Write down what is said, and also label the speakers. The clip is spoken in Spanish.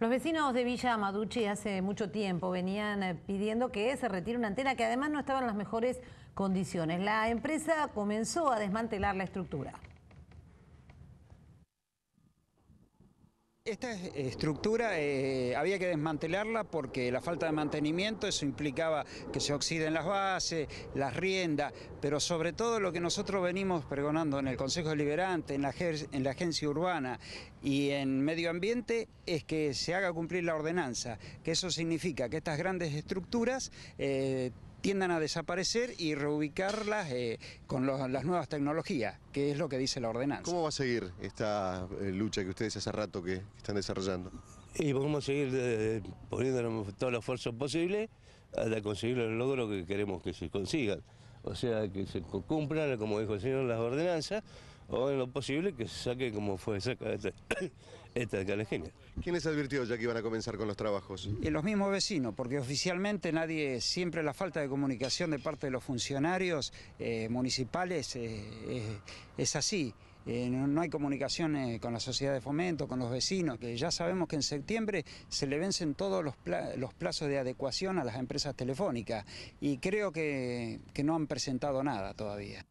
Speaker 1: Los vecinos de Villa Maduchi hace mucho tiempo venían eh, pidiendo que se retire una antena que además no estaba en las mejores condiciones. La empresa comenzó a desmantelar la estructura.
Speaker 2: Esta estructura eh, había que desmantelarla porque la falta de mantenimiento, eso implicaba que se oxiden las bases, las riendas, pero sobre todo lo que nosotros venimos pregonando en el Consejo Deliberante, en la, Agencia Urbana y en Medio Ambiente, es que se haga cumplir la ordenanza, que eso significa que estas grandes estructuras... Eh, tiendan a desaparecer y reubicarlas eh, con las nuevas tecnologías, que es
Speaker 3: lo que dice la ordenanza. ¿Cómo va a seguir esta eh, lucha que ustedes hace rato que, están desarrollando?
Speaker 4: Y vamos a seguir eh, poniéndonos todos todo esfuerzos posibles posible hasta conseguir el logro que queremos que se consiga. O sea, que se cumplan, como dijo el señor, las ordenanzas, o lo posible que se saque como fue saca esta, este de ¿Quién advirtió
Speaker 3: ya que iban a comenzar con los trabajos?
Speaker 2: Y los mismos vecinos, porque oficialmente nadie, siempre la falta de comunicación de parte de los funcionarios eh, municipales eh, eh, es así. no, hay comunicación con la sociedad de fomento, con los vecinos, que ya sabemos que en septiembre se le vencen todos los, plazos de adecuación a las empresas telefónicas y creo que no han presentado nada todavía.